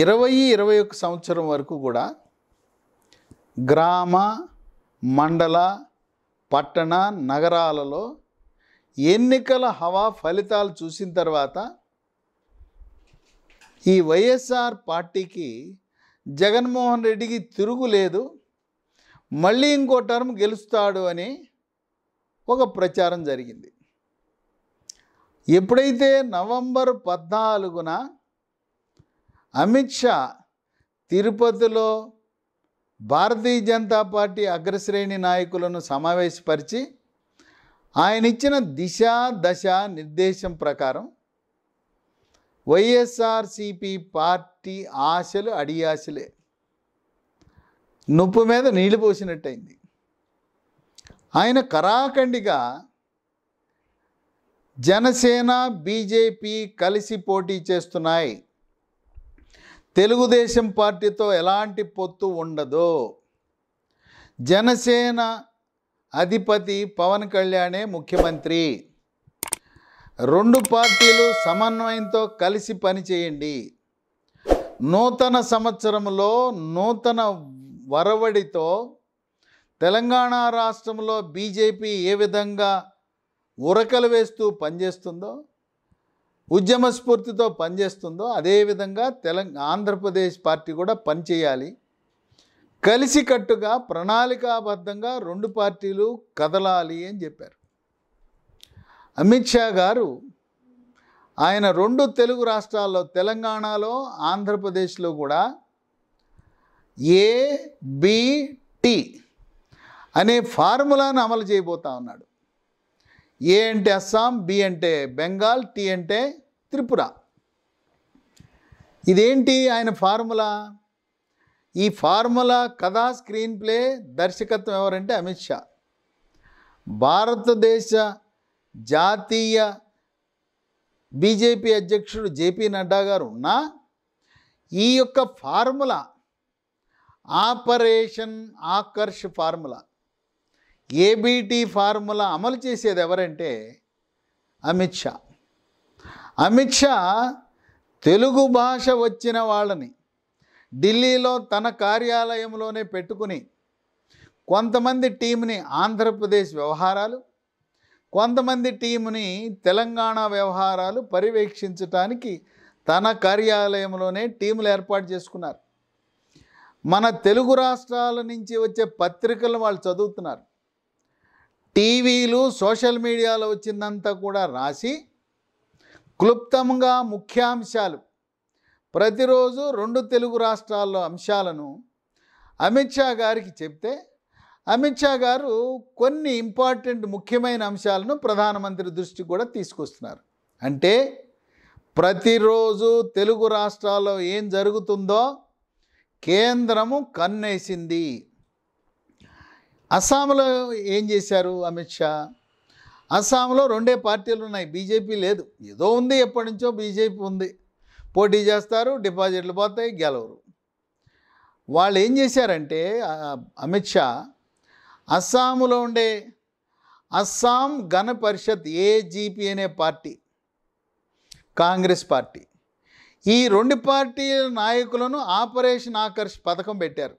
ఇరవై ఇరవై ఒక సంవత్సరం వరకు కూడా గ్రామ మండల పట్టణ నగరాలలో ఎన్నికల హవా ఫలితాలు చూసిన తర్వాత ఈ వైఎస్ఆర్ పార్టీకి జగన్మోహన్ రెడ్డికి తిరుగులేదు మళ్ళీ ఇంకో టర్మ్ గెలుస్తాడు అని ఒక ప్రచారం జరిగింది ఎప్పుడైతే నవంబర్ పద్నాలుగున అమిత్ షా తిరుపతిలో భారతీయ జనతా పార్టీ అగ్రశ్రేణి నాయకులను సమావేశపరిచి ఆయన ఇచ్చిన దిశ దశ నిర్దేశం ప్రకారం వైఎస్ఆర్సిపి పార్టీ ఆశలు అడియాశలే నుప్పు మీద నీళ్లు పోసినట్టయింది ఆయన కరాఖండిగా జనసేన బీజేపీ కలిసి పోటీ చేస్తున్నాయి తెలుగుదేశం పార్టీతో ఎలాంటి పొత్తు ఉండదు జనసేన అధిపతి పవన్ కళ్యాణే ముఖ్యమంత్రి రెండు పార్టీలు సమన్వయంతో కలిసి పనిచేయండి నూతన సంవత్సరంలో నూతన వరవడితో తెలంగాణ రాష్ట్రంలో బీజేపీ ఏ విధంగా ఉరకలు వేస్తూ పనిచేస్తుందో ఉద్యమ స్ఫూర్తితో పనిచేస్తుందో అదేవిధంగా తెలంగా ఆంధ్రప్రదేశ్ పార్టీ కూడా పనిచేయాలి కలిసికట్టుగా ప్రణాళికాబద్ధంగా రెండు పార్టీలు కదలాలి అని చెప్పారు అమిత్ షా గారు ఆయన రెండు తెలుగు రాష్ట్రాల్లో తెలంగాణలో ఆంధ్రప్రదేశ్లో కూడా ఏబిటి అనే ఫార్ములాను అమలు చేయబోతా ఉన్నాడు ఏ అంటే అస్సాం బి అంటే బెంగాల్ టి అంటే త్రిపుర ఇదేంటి ఆయన ఫార్ములా ఈ ఫార్ములా కథా స్క్రీన్ ప్లే దర్శకత్వం ఎవరంటే అమిత్ షా భారతదేశ జాతీయ బీజేపీ అధ్యక్షుడు జేపీ నడ్డా గారు ఉన్నా ఈ యొక్క formula operation Akarsh formula ABT formula అమలు చేసేది ఎవరంటే అమిత్ షా అమిత్ షా తెలుగు భాష వచ్చిన వాళ్ళని ఢిల్లీలో తన కార్యాలయంలోనే పెట్టుకుని కొంతమంది టీంని ఆంధ్రప్రదేశ్ వ్యవహారాలు కొంతమంది టీంని తెలంగాణ వ్యవహారాలు పర్యవేక్షించటానికి తన కార్యాలయంలోనే టీములు ఏర్పాటు చేసుకున్నారు మన తెలుగు రాష్ట్రాల నుంచి వచ్చే పత్రికలను వాళ్ళు చదువుతున్నారు టీవీలు సోషల్ మీడియాలో వచ్చిందంతా కూడా రాసి క్లుప్తంగా ముఖ్యాంశాలు ప్రతిరోజు రెండు తెలుగు రాష్ట్రాల్లో అంశాలను అమిత్ షా గారికి చెప్తే అమిత్ షా గారు కొన్ని ఇంపార్టెంట్ ముఖ్యమైన అంశాలను ప్రధానమంత్రి దృష్టికి కూడా తీసుకొస్తున్నారు అంటే ప్రతిరోజు తెలుగు రాష్ట్రాల్లో ఏం జరుగుతుందో కేంద్రము కన్నేసింది అస్సాంలో ఏం చేశారు అమిత్ షా అస్సాంలో రెండే పార్టీలు ఉన్నాయి బీజేపీ లేదు ఏదో ఉంది ఎప్పటి నుంచో బీజేపీ ఉంది పోటీ చేస్తారు డిపాజిట్లు పోతాయి గెలవరు వాళ్ళు ఏం చేశారంటే అమిత్ షా అస్సాంలో ఉండే అస్సాం గణ పరిషత్ ఏజీపీ అనే పార్టీ కాంగ్రెస్ పార్టీ ఈ రెండు పార్టీల నాయకులను ఆపరేషన్ ఆకర్ష్ పథకం పెట్టారు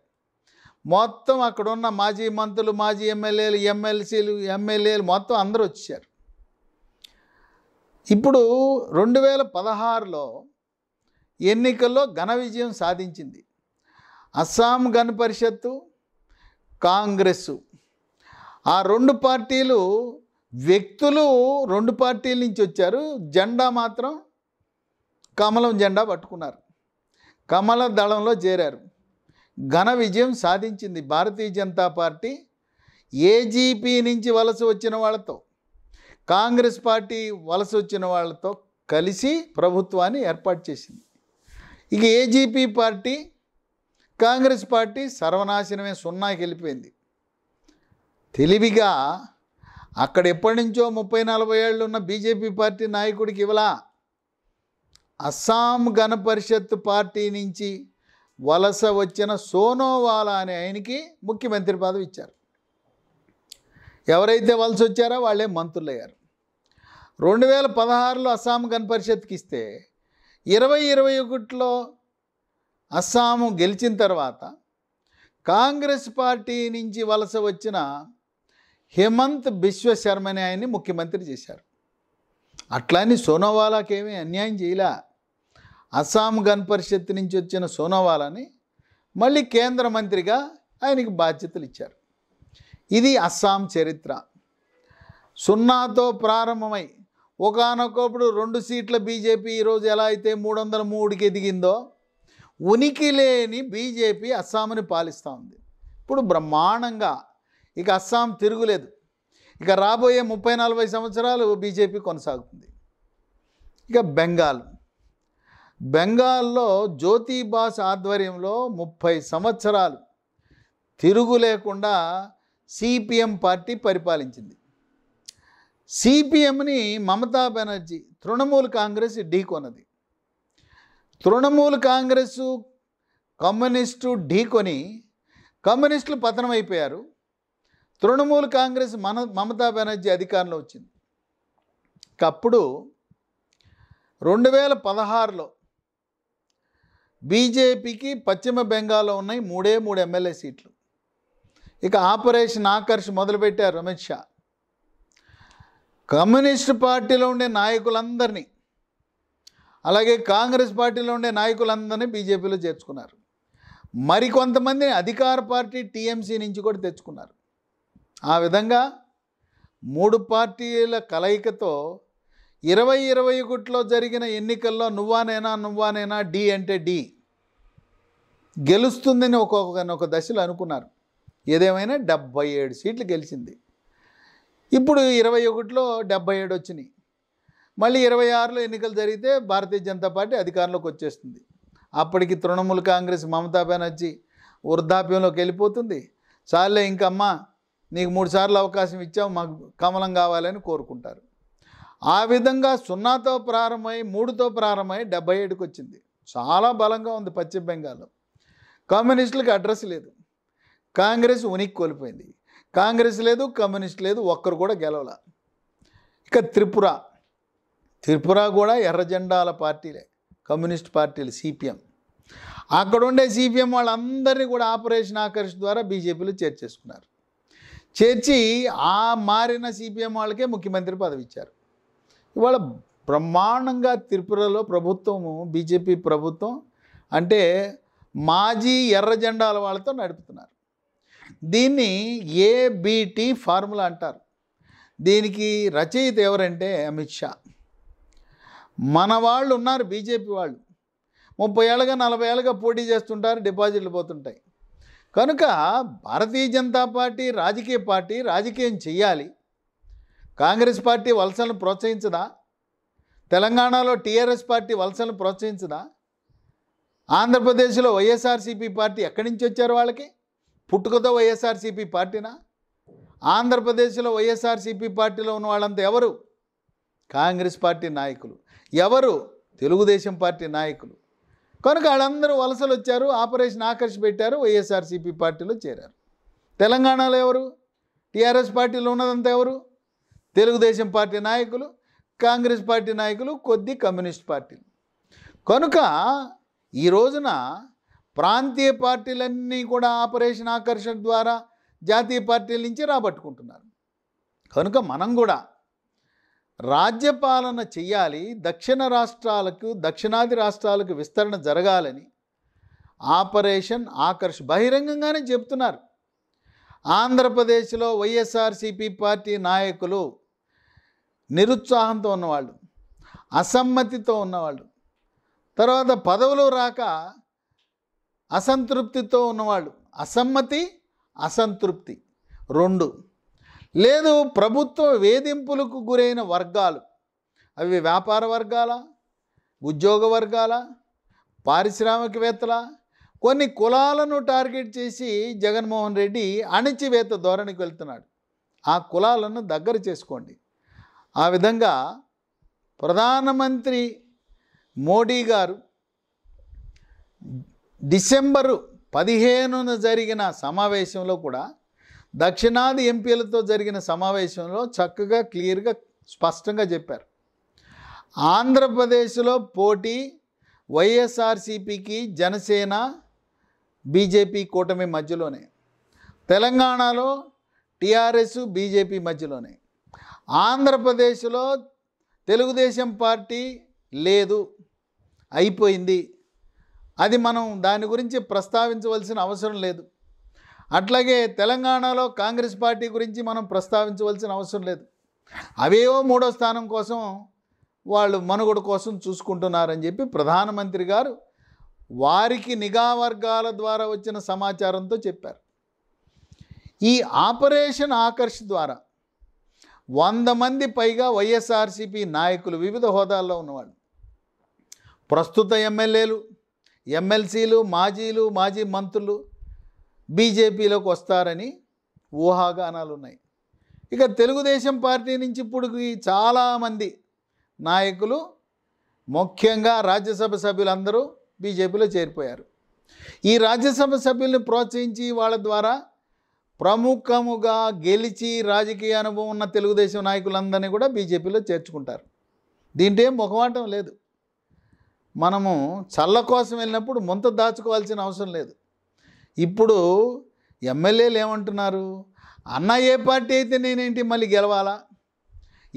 మొత్తం అక్కడున్న మాజీ మంత్రులు మాజీ ఎమ్మెల్యేలు ఎమ్మెల్సీలు ఎమ్మెల్యేలు మొత్తం అందరూ వచ్చారు ఇప్పుడు రెండు వేల పదహారులో ఎన్నికల్లో ఘన విజయం సాధించింది అస్సాం గణ పరిషత్తు కాంగ్రెస్ ఆ రెండు పార్టీలు వ్యక్తులు రెండు పార్టీల నుంచి వచ్చారు జెండా మాత్రం కమలం జెండా పట్టుకున్నారు కమల దళంలో చేరారు ఘన విజయం సాధించింది భారతీయ జనతా పార్టీ ఏజీపీ నుంచి వలస వచ్చిన వాళ్ళతో కాంగ్రెస్ పార్టీ వలస వచ్చిన వాళ్ళతో కలిసి ప్రభుత్వాన్ని ఏర్పాటు చేసింది ఇక ఏజీపీ పార్టీ కాంగ్రెస్ పార్టీ సర్వనాశనమే సున్నాకి వెళ్ళిపోయింది తెలివిగా అక్కడ ఎప్పటి నుంచో ముప్పై నలభై ఏళ్ళు ఉన్న బీజేపీ పార్టీ నాయకుడికి ఇవ్వలా అస్సాం గణ పరిషత్ పార్టీ నుంచి వలస వచ్చిన సోనోవాలా అనే ఆయనకి ముఖ్యమంత్రి పదవి ఇచ్చారు ఎవరైతే వలస వచ్చారో వాళ్ళే మంత్రులయ్యారు రెండు వేల పదహారులో అస్సాం గన్ పరిషత్కి ఇస్తే ఇరవై ఇరవై ఒకటిలో అస్సాము గెలిచిన తర్వాత కాంగ్రెస్ పార్టీ నుంచి వలస వచ్చిన హేమంత్ బిశ్వ శర్మని ఆయన్ని ముఖ్యమంత్రి చేశారు అని సోనోవాలాకేమీ అన్యాయం చేయలే అస్సాం గన్ పరిషత్ నుంచి వచ్చిన సోనోవాలాని మళ్ళీ కేంద్ర మంత్రిగా ఆయనకి బాధ్యతలు ఇచ్చారు ఇది అస్సాం చరిత్ర సున్నాతో ప్రారంభమై ఒకనొకప్పుడు రెండు సీట్ల బీజేపీ ఈరోజు ఎలా అయితే మూడు వందల మూడుకి ఎదిగిందో ఉనికి లేని బీజేపీ అస్సాంని పాలిస్తూ ఉంది ఇప్పుడు బ్రహ్మాండంగా ఇక అస్సాం తిరుగులేదు ఇక రాబోయే ముప్పై నలభై సంవత్సరాలు బీజేపీ కొనసాగుతుంది ఇక బెంగాల్ బెంగాల్లో జ్యోతిబాస్ ఆధ్వర్యంలో ముప్పై సంవత్సరాలు తిరుగు లేకుండా సిపిఎం పార్టీ పరిపాలించింది సిపిఎంని మమతా బెనర్జీ తృణమూల్ కాంగ్రెస్ ఢీకొన్నది తృణమూల్ కాంగ్రెస్ కమ్యూనిస్టు ఢీకొని కమ్యూనిస్టులు పతనమైపోయారు తృణమూల్ కాంగ్రెస్ మన మమతా బెనర్జీ అధికారంలో వచ్చింది అప్పుడు రెండు వేల పదహారులో బీజేపీకి పశ్చిమ బెంగాల్లో ఉన్నాయి మూడే మూడు ఎమ్మెల్యే సీట్లు ఇక ఆపరేషన్ ఆకర్ష్ మొదలుపెట్టారు అమిత్ షా కమ్యూనిస్ట్ పార్టీలో ఉండే నాయకులందరినీ అలాగే కాంగ్రెస్ పార్టీలో ఉండే నాయకులందరినీ బీజేపీలో చేర్చుకున్నారు మరికొంతమందిని అధికార పార్టీ టీఎంసీ నుంచి కూడా తెచ్చుకున్నారు ఆ విధంగా మూడు పార్టీల కలయికతో ఇరవై ఇరవై ఒకటిలో జరిగిన ఎన్నికల్లో నువ్వానైనా నువ్వానైనా డి అంటే డి గెలుస్తుందని ఒక్కొక్క దశలో అనుకున్నారు ఏదేమైనా డెబ్బై ఏడు సీట్లు గెలిచింది ఇప్పుడు ఇరవై ఒకటిలో డెబ్బై ఏడు వచ్చినాయి మళ్ళీ ఇరవై ఆరులో ఎన్నికలు జరిగితే భారతీయ జనతా పార్టీ అధికారంలోకి వచ్చేస్తుంది అప్పటికి తృణమూల్ కాంగ్రెస్ మమతా బెనర్జీ వృద్ధాప్యంలోకి వెళ్ళిపోతుంది చాలే ఇంకమ్మా నీకు మూడు సార్లు అవకాశం ఇచ్చావు మాకు కమలం కావాలని కోరుకుంటారు ఆ విధంగా సున్నాతో ప్రారంభమై మూడుతో ప్రారంభమై డెబ్బై ఏడుకి వచ్చింది చాలా బలంగా ఉంది పశ్చిమ బెంగాల్లో కమ్యూనిస్టులకు అడ్రస్ లేదు కాంగ్రెస్ ఉనికి కోల్పోయింది కాంగ్రెస్ లేదు కమ్యూనిస్ట్ లేదు ఒక్కరు కూడా గెలవల ఇక త్రిపుర త్రిపుర కూడా ఎర్రజెండాల పార్టీలే కమ్యూనిస్ట్ పార్టీలు సిపిఎం అక్కడ ఉండే సిపిఎం వాళ్ళందరినీ కూడా ఆపరేషన్ ఆకర్ష్ ద్వారా బీజేపీలో చేర్చేసుకున్నారు చేర్చి ఆ మారిన సిపిఎం వాళ్ళకే ముఖ్యమంత్రి పదవి ఇచ్చారు ఇవాళ బ్రహ్మాండంగా త్రిపురలో ప్రభుత్వము బీజేపీ ప్రభుత్వం అంటే మాజీ ఎర్ర జెండాల వాళ్ళతో నడుపుతున్నారు దీన్ని ఏబిటి ఫార్ములా అంటారు దీనికి రచయిత ఎవరంటే అమిత్ షా మన వాళ్ళు ఉన్నారు బీజేపీ వాళ్ళు ముప్పై ఏళ్ళగా నలభై ఏళ్ళగా పోటీ చేస్తుంటారు డిపాజిట్లు పోతుంటాయి కనుక భారతీయ జనతా పార్టీ రాజకీయ పార్టీ రాజకీయం చేయాలి కాంగ్రెస్ పార్టీ వలసలను ప్రోత్సహించదా తెలంగాణలో టీఆర్ఎస్ పార్టీ వలసలను ప్రోత్సహించదా ఆంధ్రప్రదేశ్లో వైఎస్ఆర్సీపీ పార్టీ ఎక్కడి నుంచి వచ్చారు వాళ్ళకి పుట్టుకతో వైఎస్ఆర్సీపీ పార్టీనా ఆంధ్రప్రదేశ్లో వైఎస్ఆర్సీపీ పార్టీలో ఉన్న వాళ్ళంతా ఎవరు కాంగ్రెస్ పార్టీ నాయకులు ఎవరు తెలుగుదేశం పార్టీ నాయకులు కనుక వాళ్ళందరూ వలసలు వచ్చారు ఆపరేషన్ ఆకర్షి పెట్టారు వైఎస్ఆర్సీపీ పార్టీలో చేరారు తెలంగాణలో ఎవరు టీఆర్ఎస్ పార్టీలో ఉన్నదంతా ఎవరు తెలుగుదేశం పార్టీ నాయకులు కాంగ్రెస్ పార్టీ నాయకులు కొద్ది కమ్యూనిస్ట్ పార్టీలు కనుక ఈ రోజున ప్రాంతీయ పార్టీలన్నీ కూడా ఆపరేషన్ ఆకర్షణ ద్వారా జాతీయ పార్టీల నుంచి రాబట్టుకుంటున్నారు కనుక మనం కూడా రాజ్యపాలన చేయాలి దక్షిణ రాష్ట్రాలకు దక్షిణాది రాష్ట్రాలకు విస్తరణ జరగాలని ఆపరేషన్ ఆకర్ష బహిరంగంగానే చెప్తున్నారు ఆంధ్రప్రదేశ్లో వైఎస్ఆర్సీపీ పార్టీ నాయకులు నిరుత్సాహంతో ఉన్నవాళ్ళు అసమ్మతితో ఉన్నవాళ్ళు తర్వాత పదవులు రాక అసంతృప్తితో ఉన్నవాళ్ళు అసమ్మతి అసంతృప్తి రెండు లేదు ప్రభుత్వ వేధింపులకు గురైన వర్గాలు అవి వ్యాపార వర్గాల ఉద్యోగ వర్గాల పారిశ్రామికవేత్తల కొన్ని కులాలను టార్గెట్ చేసి జగన్మోహన్ రెడ్డి అణిచివేత ధోరణికి వెళ్తున్నాడు ఆ కులాలను దగ్గర చేసుకోండి ఆ విధంగా ప్రధానమంత్రి మోడీ గారు డిసెంబరు పదిహేనున జరిగిన సమావేశంలో కూడా దక్షిణాది ఎంపీలతో జరిగిన సమావేశంలో చక్కగా క్లియర్గా స్పష్టంగా చెప్పారు ఆంధ్రప్రదేశ్లో పోటీ వైఎస్ఆర్సీపీకి జనసేన బీజేపీ కూటమి మధ్యలోనే తెలంగాణలో టీఆర్ఎస్ బీజేపీ మధ్యలోనే ఆంధ్రప్రదేశ్లో తెలుగుదేశం పార్టీ లేదు అయిపోయింది అది మనం దాని గురించి ప్రస్తావించవలసిన అవసరం లేదు అట్లాగే తెలంగాణలో కాంగ్రెస్ పార్టీ గురించి మనం ప్రస్తావించవలసిన అవసరం లేదు అవేవో మూడో స్థానం కోసం వాళ్ళు మనుగడ కోసం చూసుకుంటున్నారని చెప్పి ప్రధానమంత్రి గారు వారికి నిఘా వర్గాల ద్వారా వచ్చిన సమాచారంతో చెప్పారు ఈ ఆపరేషన్ ఆకర్ష్ ద్వారా వంద మంది పైగా వైఎస్ఆర్సీపీ నాయకులు వివిధ హోదాల్లో ఉన్నవాళ్ళు ప్రస్తుత ఎమ్మెల్యేలు ఎమ్మెల్సీలు మాజీలు మాజీ మంత్రులు బీజేపీలోకి వస్తారని ఊహాగానాలు ఉన్నాయి ఇక తెలుగుదేశం పార్టీ నుంచి ఇప్పుడు చాలామంది నాయకులు ముఖ్యంగా రాజ్యసభ సభ్యులందరూ బీజేపీలో చేరిపోయారు ఈ రాజ్యసభ సభ్యుల్ని ప్రోత్సహించి వాళ్ళ ద్వారా ప్రముఖముగా గెలిచి రాజకీయ అనుభవం ఉన్న తెలుగుదేశం నాయకులందరినీ కూడా బీజేపీలో చేర్చుకుంటారు దీంట్లో ఏం ముఖమాటం లేదు మనము చల్ల కోసం వెళ్ళినప్పుడు ముంత దాచుకోవాల్సిన అవసరం లేదు ఇప్పుడు ఎమ్మెల్యేలు ఏమంటున్నారు అన్న ఏ పార్టీ అయితే నేనేంటి మళ్ళీ గెలవాలా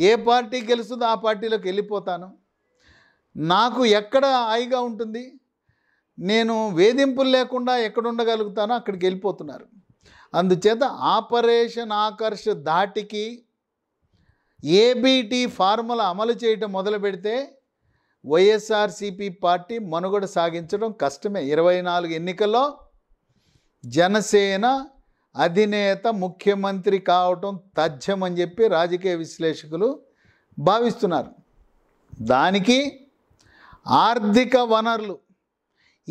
ఏ పార్టీ గెలుస్తుందో ఆ పార్టీలోకి వెళ్ళిపోతాను నాకు ఎక్కడ హాయిగా ఉంటుంది నేను వేధింపులు లేకుండా ఎక్కడ ఉండగలుగుతానో అక్కడికి వెళ్ళిపోతున్నారు అందుచేత ఆపరేషన్ ఆకర్ష ధాటికి ఏబిటి ఫార్ములా అమలు చేయటం మొదలు పెడితే వైఎస్ఆర్సిపి పార్టీ మనుగడ సాగించడం కష్టమే ఇరవై నాలుగు ఎన్నికల్లో జనసేన అధినేత ముఖ్యమంత్రి కావటం తథ్యమని చెప్పి రాజకీయ విశ్లేషకులు భావిస్తున్నారు దానికి ఆర్థిక వనరులు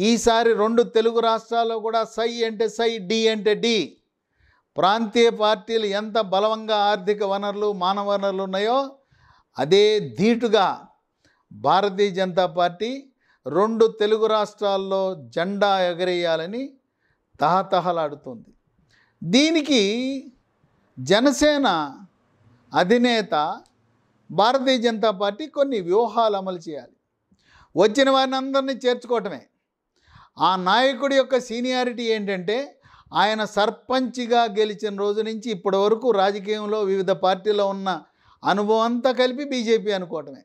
ఈసారి రెండు తెలుగు రాష్ట్రాల్లో కూడా సై అంటే సై డి అంటే డి ప్రాంతీయ పార్టీలు ఎంత బలవంగా ఆర్థిక వనరులు మానవ వనరులు ఉన్నాయో అదే ధీటుగా భారతీయ జనతా పార్టీ రెండు తెలుగు రాష్ట్రాల్లో జెండా ఎగరేయాలని తహతహలాడుతుంది దీనికి జనసేన అధినేత భారతీయ జనతా పార్టీ కొన్ని వ్యూహాలు అమలు చేయాలి వచ్చిన వారిని అందరినీ చేర్చుకోవటమే ఆ నాయకుడి యొక్క సీనియారిటీ ఏంటంటే ఆయన సర్పంచిగా గెలిచిన రోజు నుంచి ఇప్పటి వరకు రాజకీయంలో వివిధ పార్టీలో ఉన్న అనుభవం అంతా కలిపి బీజేపీ అనుకోవటమే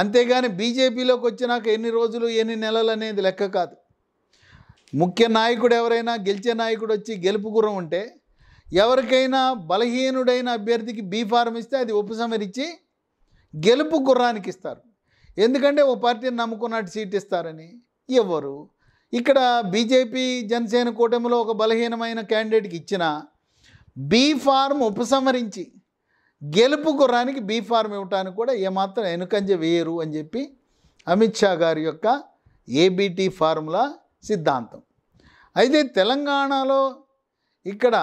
అంతేగాని బీజేపీలోకి వచ్చినాక ఎన్ని రోజులు ఎన్ని నెలలు అనేది లెక్క కాదు ముఖ్య నాయకుడు ఎవరైనా గెలిచే నాయకుడు వచ్చి గురం ఉంటే ఎవరికైనా బలహీనుడైన అభ్యర్థికి బీ ఫారం ఇస్తే అది ఉపసంహరించి గెలుపు గుర్రానికి ఇస్తారు ఎందుకంటే ఓ పార్టీని నమ్ముకున్నట్టు సీట్ ఇస్తారని ఎవరు ఇక్కడ బీజేపీ జనసేన కూటమిలో ఒక బలహీనమైన క్యాండిడేట్కి ఇచ్చిన బీ ఫార్మ్ ఉపసంహరించి గెలుపు కురానికి బీ ఫార్మ్ ఇవ్వటానికి కూడా ఏమాత్రం వెనుకంజ వేయరు అని చెప్పి అమిత్ షా గారి యొక్క ఏబిటి ఫార్ములా సిద్ధాంతం అయితే తెలంగాణలో ఇక్కడ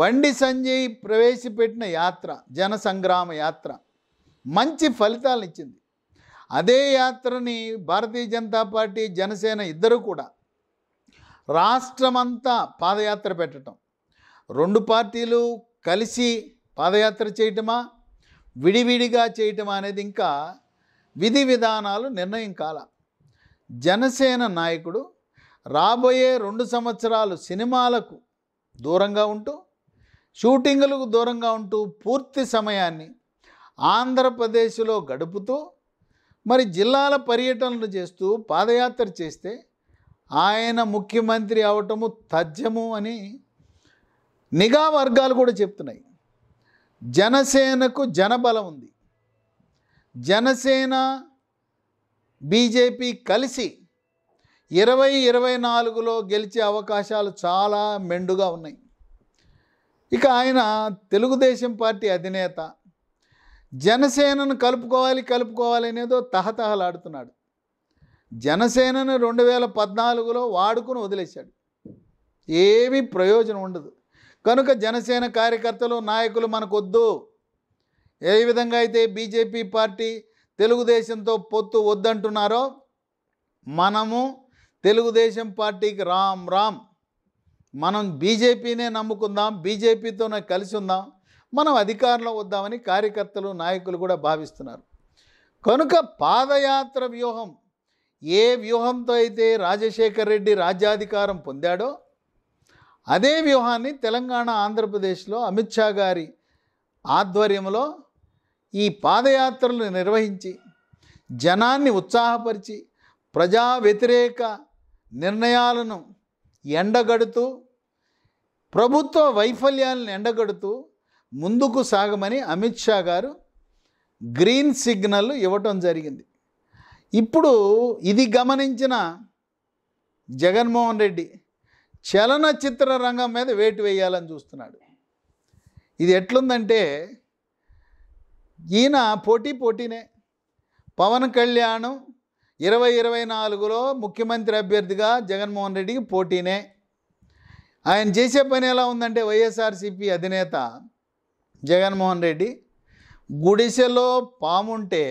బండి సంజయ్ ప్రవేశపెట్టిన యాత్ర జన సంగ్రామ యాత్ర మంచి ఫలితాలను ఇచ్చింది అదే యాత్రని భారతీయ జనతా పార్టీ జనసేన ఇద్దరు కూడా రాష్ట్రమంతా పాదయాత్ర పెట్టడం రెండు పార్టీలు కలిసి పాదయాత్ర చేయటమా విడివిడిగా చేయటమా అనేది ఇంకా విధి విధానాలు నిర్ణయం కాల జనసేన నాయకుడు రాబోయే రెండు సంవత్సరాలు సినిమాలకు దూరంగా ఉంటూ షూటింగులకు దూరంగా ఉంటూ పూర్తి సమయాన్ని ఆంధ్రప్రదేశ్లో గడుపుతూ మరి జిల్లాల పర్యటనలు చేస్తూ పాదయాత్ర చేస్తే ఆయన ముఖ్యమంత్రి అవటము తథ్యము అని నిఘా వర్గాలు కూడా చెప్తున్నాయి జనసేనకు జనబలం ఉంది జనసేన బీజేపీ కలిసి ఇరవై ఇరవై నాలుగులో గెలిచే అవకాశాలు చాలా మెండుగా ఉన్నాయి ఇక ఆయన తెలుగుదేశం పార్టీ అధినేత జనసేనను కలుపుకోవాలి కలుపుకోవాలి అనేదో తహతహలాడుతున్నాడు జనసేనను రెండు వేల పద్నాలుగులో వాడుకుని వదిలేశాడు ఏమీ ప్రయోజనం ఉండదు కనుక జనసేన కార్యకర్తలు నాయకులు మనకొద్దు ఏ విధంగా అయితే బీజేపీ పార్టీ తెలుగుదేశంతో పొత్తు వద్దంటున్నారో మనము తెలుగుదేశం పార్టీకి రామ్ రామ్ మనం బీజేపీనే నమ్ముకుందాం బీజేపీతోనే కలిసి ఉందాం మనం అధికారంలో వద్దామని కార్యకర్తలు నాయకులు కూడా భావిస్తున్నారు కనుక పాదయాత్ర వ్యూహం ఏ వ్యూహంతో అయితే రాజశేఖర్ రెడ్డి రాజ్యాధికారం పొందాడో అదే వ్యూహాన్ని తెలంగాణ ఆంధ్రప్రదేశ్లో అమిత్ షా గారి ఆధ్వర్యంలో ఈ పాదయాత్రలు నిర్వహించి జనాన్ని ఉత్సాహపరిచి ప్రజా వ్యతిరేక నిర్ణయాలను ఎండగడుతూ ప్రభుత్వ వైఫల్యాలను ఎండగడుతూ ముందుకు సాగమని అమిత్ షా గారు గ్రీన్ సిగ్నల్ ఇవ్వటం జరిగింది ఇప్పుడు ఇది గమనించిన జగన్మోహన్ రెడ్డి చలనచిత్ర రంగం మీద వేటు వేయాలని చూస్తున్నాడు ఇది ఎట్లుందంటే ఈయన పోటీ పోటీనే పవన్ కళ్యాణ్ ఇరవై ఇరవై నాలుగులో ముఖ్యమంత్రి అభ్యర్థిగా జగన్మోహన్ రెడ్డికి పోటీనే ఆయన చేసే పని ఎలా ఉందంటే వైఎస్ఆర్సీపీ అధినేత జగన్మోహన్ రెడ్డి గుడిసెలో పాముంటే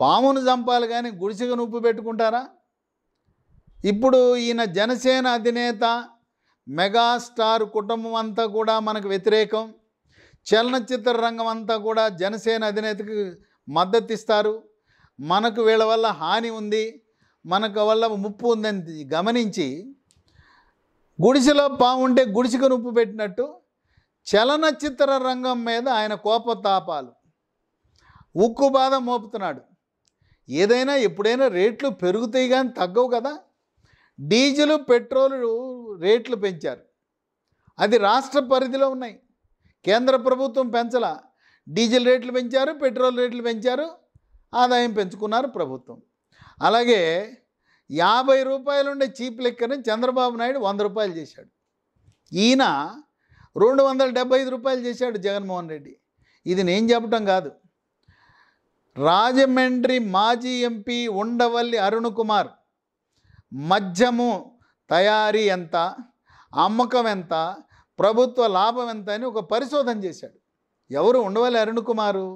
పామును చంపాలి కానీ గుడిసెకు నొప్పు పెట్టుకుంటారా ఇప్పుడు ఈయన జనసేన అధినేత మెగాస్టార్ కుటుంబం అంతా కూడా మనకు వ్యతిరేకం చలనచిత్ర రంగం అంతా కూడా జనసేన అధినేతకి మద్దతు ఇస్తారు మనకు వీళ్ళ వల్ల హాని ఉంది మనకు వల్ల ముప్పు ఉందని గమనించి గుడిసెలో పాము ఉంటే గుడిసెకు నుప్పు పెట్టినట్టు చలనచిత్ర రంగం మీద ఆయన కోపతాపాలు ఉక్కు బాధ మోపుతున్నాడు ఏదైనా ఎప్పుడైనా రేట్లు పెరుగుతాయి కానీ తగ్గవు కదా డీజిల్ పెట్రోల్ రేట్లు పెంచారు అది రాష్ట్ర పరిధిలో ఉన్నాయి కేంద్ర ప్రభుత్వం పెంచల డీజిల్ రేట్లు పెంచారు పెట్రోల్ రేట్లు పెంచారు ఆదాయం పెంచుకున్నారు ప్రభుత్వం అలాగే యాభై రూపాయలుండే చీప్ లెక్కని చంద్రబాబు నాయుడు వంద రూపాయలు చేశాడు ఈయన రెండు వందల డెబ్బై ఐదు రూపాయలు చేశాడు జగన్మోహన్ రెడ్డి ఇది నేను చెప్పటం కాదు రాజమండ్రి మాజీ ఎంపీ ఉండవల్లి అరుణ్ కుమార్ మద్యము తయారీ ఎంత అమ్మకం ఎంత ప్రభుత్వ లాభం ఎంత అని ఒక పరిశోధన చేశాడు ఎవరు ఉండవల్లి అరుణ్ కుమారు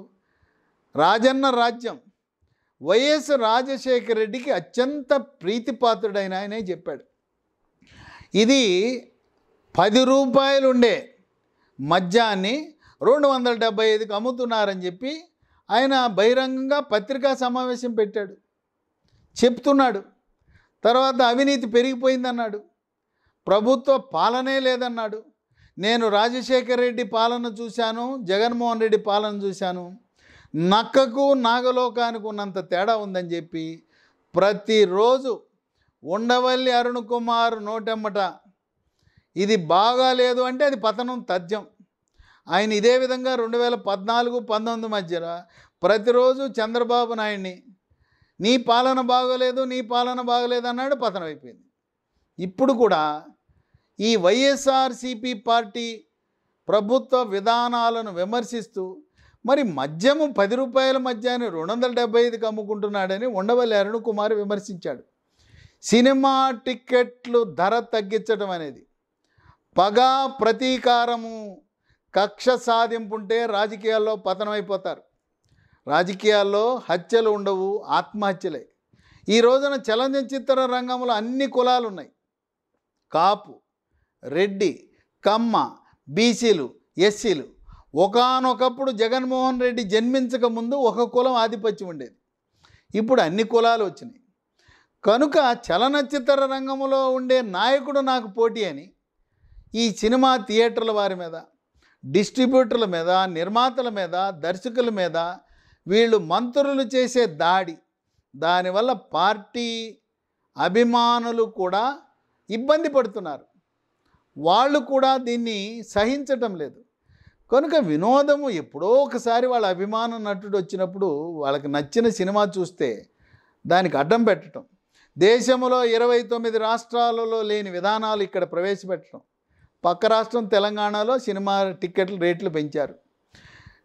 రాజన్న రాజ్యం వైఎస్ రాజశేఖర రెడ్డికి అత్యంత ప్రీతిపాత్రుడైన ఆయనే చెప్పాడు ఇది పది రూపాయలు ఉండే మద్యాన్ని రెండు వందల డెబ్బై ఐదుకి అమ్ముతున్నారని చెప్పి ఆయన బహిరంగంగా పత్రికా సమావేశం పెట్టాడు చెప్తున్నాడు తర్వాత అవినీతి పెరిగిపోయిందన్నాడు ప్రభుత్వ పాలనే లేదన్నాడు నేను రాజశేఖర రెడ్డి పాలన చూశాను జగన్మోహన్ రెడ్డి పాలన చూశాను నక్కకు నాగలోకానికి ఉన్నంత తేడా ఉందని చెప్పి ప్రతిరోజు ఉండవల్లి అరుణ్ కుమార్ నోటెమ్మట ఇది బాగాలేదు అంటే అది పతనం తథ్యం ఆయన ఇదే విధంగా రెండు వేల పద్నాలుగు పంతొమ్మిది మధ్యన ప్రతిరోజు చంద్రబాబు నాయుడిని నీ పాలన బాగోలేదు నీ పాలన బాగలేదు అన్నాడు పతనం అయిపోయింది ఇప్పుడు కూడా ఈ వైఎస్ఆర్సిపి పార్టీ ప్రభుత్వ విధానాలను విమర్శిస్తూ మరి మద్యము పది రూపాయల మధ్యాన్ని రెండు వందల డెబ్బై ఐదుకి అమ్ముకుంటున్నాడని ఉండవల్లి అరుణ్ కుమార్ విమర్శించాడు సినిమా టిక్కెట్లు ధర తగ్గించడం అనేది పగ ప్రతీకారము కక్ష సాధింపుంటే రాజకీయాల్లో పతనమైపోతారు రాజకీయాల్లో హత్యలు ఉండవు ఆత్మహత్యలే ఈ రోజున చలనచిత్ర రంగంలో అన్ని కులాలు ఉన్నాయి కాపు రెడ్డి కమ్మ బీసీలు ఎస్సీలు ఒకనొకప్పుడు జగన్మోహన్ రెడ్డి జన్మించక ముందు ఒక కులం ఆధిపత్యం ఉండేది ఇప్పుడు అన్ని కులాలు వచ్చినాయి కనుక చలనచిత్ర రంగంలో ఉండే నాయకుడు నాకు పోటీ అని ఈ సినిమా థియేటర్ల వారి మీద డిస్ట్రిబ్యూటర్ల మీద నిర్మాతల మీద దర్శకుల మీద వీళ్ళు మంత్రులు చేసే దాడి దానివల్ల పార్టీ అభిమానులు కూడా ఇబ్బంది పడుతున్నారు వాళ్ళు కూడా దీన్ని సహించటం లేదు కనుక వినోదము ఎప్పుడో ఒకసారి వాళ్ళ అభిమాన నటుడు వచ్చినప్పుడు వాళ్ళకి నచ్చిన సినిమా చూస్తే దానికి అడ్డం పెట్టడం దేశంలో ఇరవై తొమ్మిది రాష్ట్రాలలో లేని విధానాలు ఇక్కడ ప్రవేశపెట్టడం పక్క రాష్ట్రం తెలంగాణలో సినిమా టిక్కెట్లు రేట్లు పెంచారు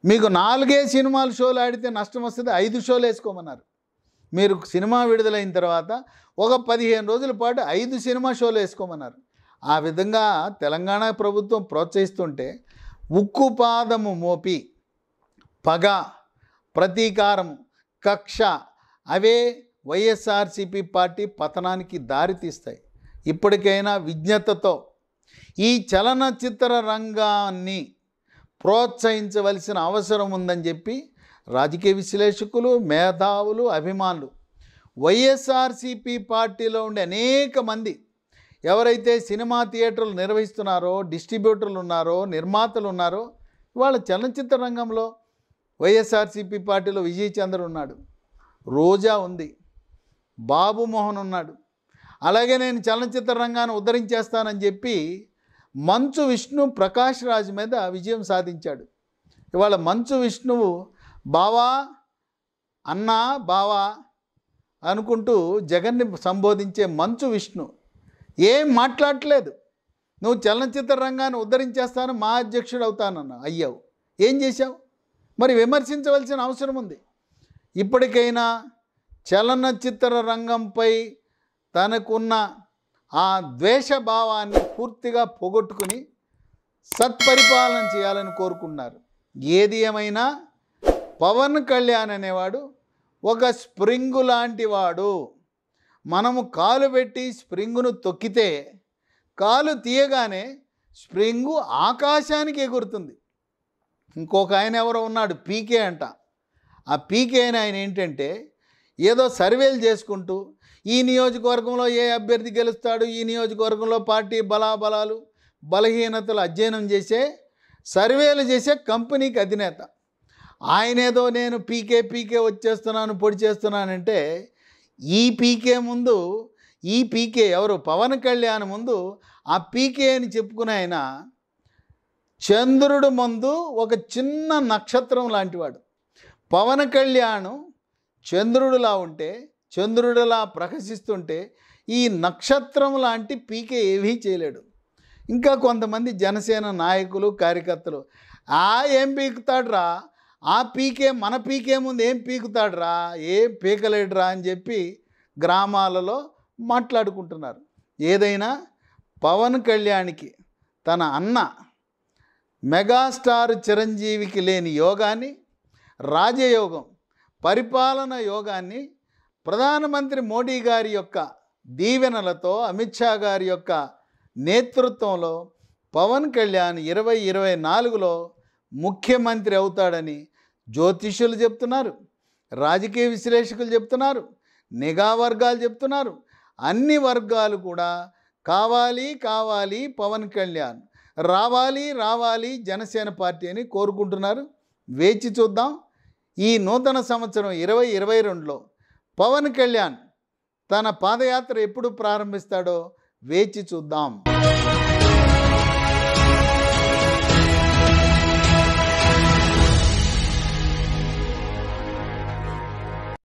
మీకు నాలుగే సినిమాలు షోలు ఆడితే నష్టం వస్తుంది ఐదు షోలు వేసుకోమన్నారు మీరు సినిమా విడుదలైన తర్వాత ఒక పదిహేను రోజుల పాటు ఐదు సినిమా షోలు వేసుకోమన్నారు ఆ విధంగా తెలంగాణ ప్రభుత్వం ప్రోత్సహిస్తుంటే ఉక్కుపాదము మోపి పగ ప్రతీకారం కక్ష అవే వైఎస్ఆర్సిపి పార్టీ పతనానికి దారితీస్తాయి ఇప్పటికైనా విజ్ఞతతో ఈ చలనచిత్ర రంగాన్ని ప్రోత్సహించవలసిన అవసరం ఉందని చెప్పి రాజకీయ విశ్లేషకులు మేధావులు అభిమానులు వైఎస్ఆర్సిపి పార్టీలో ఉండే అనేక మంది ఎవరైతే సినిమా థియేటర్లు నిర్వహిస్తున్నారో డిస్ట్రిబ్యూటర్లు ఉన్నారో నిర్మాతలు ఉన్నారో వాళ్ళ చలనచిత్ర రంగంలో వైఎస్ఆర్సిపి పార్టీలో విజయ్ చంద్ర ఉన్నాడు రోజా ఉంది బాబు మోహన్ ఉన్నాడు అలాగే నేను చలనచిత్ర రంగాన్ని ఉద్ధరించేస్తానని చెప్పి మంచు విష్ణు ప్రకాష్ రాజు మీద విజయం సాధించాడు ఇవాళ మంచు విష్ణువు బావా అన్నా బావా అనుకుంటూ జగన్ని సంబోధించే మంచు విష్ణు ఏం మాట్లాడట్లేదు నువ్వు చలనచిత్ర రంగాన్ని ఉద్ధరించేస్తాను మా అధ్యక్షుడు అవుతానన్నా అయ్యావు ఏం చేశావు మరి విమర్శించవలసిన అవసరం ఉంది ఇప్పటికైనా చలనచిత్ర రంగంపై తనకున్న ఆ ద్వేషభావాన్ని పూర్తిగా పోగొట్టుకుని సత్పరిపాలన చేయాలని కోరుకున్నారు ఏది ఏమైనా పవన్ కళ్యాణ్ అనేవాడు ఒక స్ప్రింగు లాంటి వాడు మనము కాలు పెట్టి స్ప్రింగును తొక్కితే కాలు తీయగానే స్ప్రింగు ఆకాశానికి ఎగురుతుంది ఇంకొక ఆయన ఎవరో ఉన్నాడు పీకే అంట ఆ పీకే అయిన ఆయన ఏంటంటే ఏదో సర్వేలు చేసుకుంటూ ఈ నియోజకవర్గంలో ఏ అభ్యర్థి గెలుస్తాడు ఈ నియోజకవర్గంలో పార్టీ బలాబలాలు బలహీనతలు అధ్యయనం చేసే సర్వేలు చేసే కంపెనీకి అధినేత ఆయనేదో నేను పీకే పీకే వచ్చేస్తున్నాను పొడి చేస్తున్నానంటే ఈ పీకే ముందు ఈ పీకే ఎవరు పవన్ కళ్యాణ్ ముందు ఆ పీకే అని చెప్పుకునే ఆయన చంద్రుడు ముందు ఒక చిన్న నక్షత్రం లాంటివాడు పవన్ కళ్యాణ్ చంద్రుడులా ఉంటే చంద్రుడిలా ప్రకశిస్తుంటే ఈ నక్షత్రం లాంటి పీకే ఏమీ చేయలేడు ఇంకా కొంతమంది జనసేన నాయకులు కార్యకర్తలు ఆ ఏం పీకుతాడ్రా ఆ పీకే మన పీకే ముందు ఏం పీకుతాడ్రా ఏం పీకలేడురా అని చెప్పి గ్రామాలలో మాట్లాడుకుంటున్నారు ఏదైనా పవన్ కళ్యాణ్కి తన అన్న మెగాస్టార్ చిరంజీవికి లేని యోగాన్ని రాజయోగం పరిపాలన యోగాన్ని ప్రధానమంత్రి మోడీ గారి యొక్క దీవెనలతో అమిత్ షా గారి యొక్క నేతృత్వంలో పవన్ కళ్యాణ్ ఇరవై ఇరవై నాలుగులో ముఖ్యమంత్రి అవుతాడని జ్యోతిష్యులు చెప్తున్నారు రాజకీయ విశ్లేషకులు చెప్తున్నారు నిఘా వర్గాలు చెప్తున్నారు అన్ని వర్గాలు కూడా కావాలి కావాలి పవన్ కళ్యాణ్ రావాలి రావాలి జనసేన పార్టీ అని కోరుకుంటున్నారు వేచి చూద్దాం ఈ నూతన సంవత్సరం ఇరవై ఇరవై రెండులో పవన్ కళ్యాణ్ తన పాదయాత్ర ఎప్పుడు ప్రారంభిస్తాడో వేచి చూద్దాం